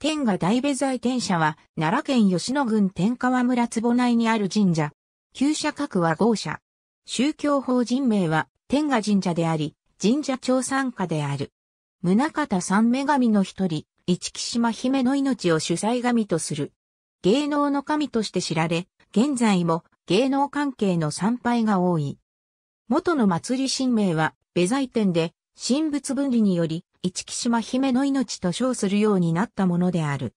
天下大部在天社は、奈良県吉野郡天川村坪内にある神社。旧社格は豪社。宗教法人名は、天下神社であり、神社長参加である。宗方三女神の一人、市木島姫の命を主催神とする。芸能の神として知られ、現在も芸能関係の参拝が多い。元の祭り神名は、部在天で、神仏分離により、一木島姫の命と称するようになったものである。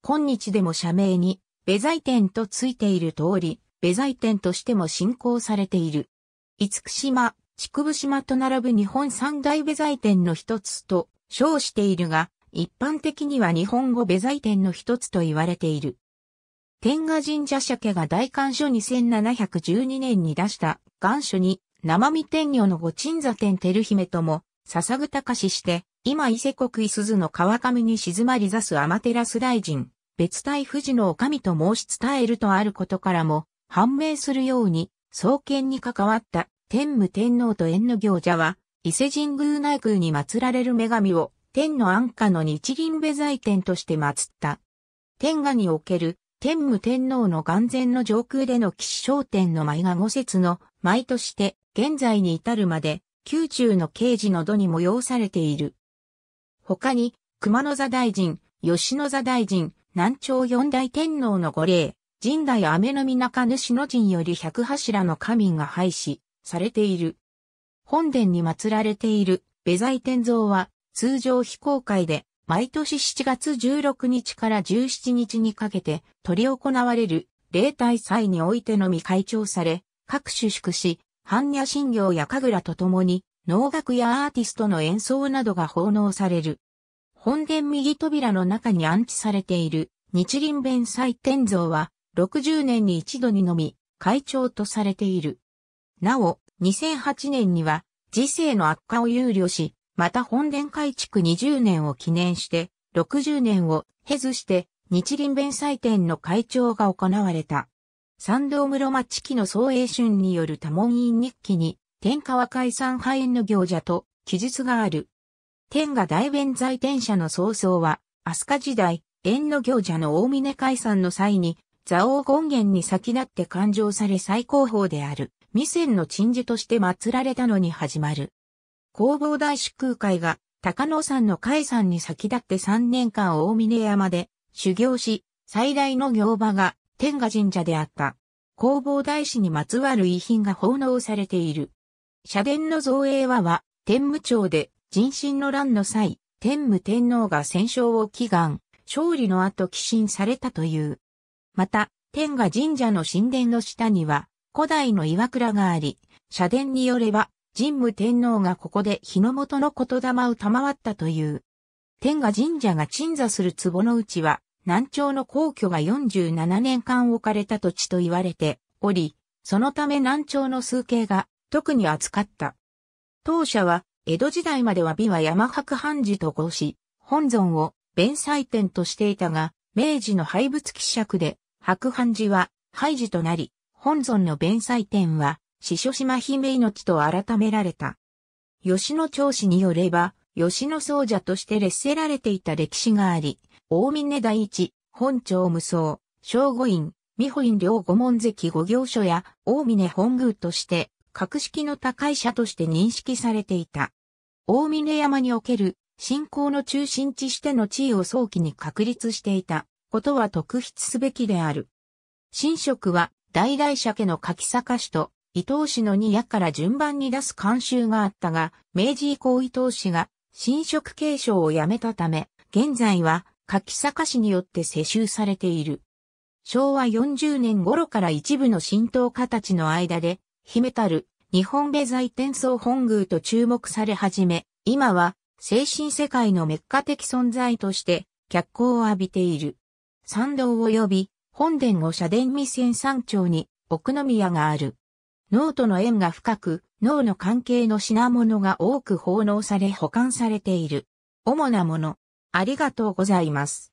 今日でも社名に、ベザイ店とついている通り、ベザイ店としても信仰されている。五木島、筑部島と並ぶ日本三大ベザイ店の一つと称しているが、一般的には日本語ベザイ店の一つと言われている。天賀神社社家が大官書2712年に出した願書に、生身天女の御鎮座天照姫とも、笹ぐ高しして、今伊勢国伊鈴の川上に静まりざすアマテラス大臣、別体富士の将と申し伝えるとあることからも、判明するように、創建に関わった天武天皇と縁の行者は、伊勢神宮内宮に祀られる女神を、天の安価の日輪部財天として祀った。天下における天武天皇の眼前の上空での騎士商店の舞が五節の舞として、現在に至るまで、宮中の刑事の土に催されている。他に、熊野座大臣、吉野座大臣、南朝四大天皇の御霊、神代雨の皆か主の陣より百柱の神が廃止されている。本殿に祀られている、ベザイ天像は、通常非公開で、毎年7月16日から17日にかけて、取り行われる、例大祭においてのみ開長され、各種宿し、般若心経や神楽と共に、能楽やアーティストの演奏などが奉納される。本殿右扉の中に安置されている日輪弁祭天像は60年に一度にのみ会長とされている。なお、2008年には時世の悪化を憂慮し、また本殿改築20年を記念して、60年を経ずして日輪弁祭典の会長が行われた。三道室町期の総英春による多門院日記に天下は解散派縁の行者と記述がある。天下大弁財天社の創造は、飛鳥時代、縁の行者の大峰解散の際に、蔵王権現に先立って勘定され最高峰である、未仙の鎮守として祀られたのに始まる。弘法大師空海が、高野山の解散に先立って3年間大峰山で修行し、最大の行場が天下神社であった。弘法大師にまつわる遺品が奉納されている。社殿の造営はは、天武町で人心の乱の際、天武天皇が戦勝を祈願、勝利の後寄進されたという。また、天が神社の神殿の下には、古代の岩倉があり、社殿によれば、神武天皇がここで日の元の言霊を賜ったという。天が神社が鎮座する壺のうちは、南朝の皇居が47年間置かれた土地と言われており、そのため南朝の数形が特に扱った。当社は、江戸時代までは美は山白藩寺と合し、本尊を弁祭典としていたが、明治の廃仏希釈で、白藩寺は廃寺となり、本尊の弁祭典は、四所島姫命と改められた。吉野長氏によれば、吉野僧者として劣せられていた歴史があり、大峰第一、本朝無双、正五院、美保院両五門関五行所や大峰本宮として、格式の高い社として認識されていた。大峰山における信仰の中心地しての地位を早期に確立していたことは特筆すべきである。神職は大々社家の柿坂氏と伊東氏の二夜から順番に出す慣習があったが、明治以降伊東氏が神職継承をやめたため、現在は柿坂氏によって世襲されている。昭和40年頃から一部の神道家たちの間で姫たる、日本米財天宗本宮と注目され始め、今は、精神世界のメッカ的存在として、脚光を浴びている。参道及び、本殿を社殿未線山頂に、奥宮がある。脳との縁が深く、脳の関係の品物が多く奉納され保管されている。主なもの。ありがとうございます。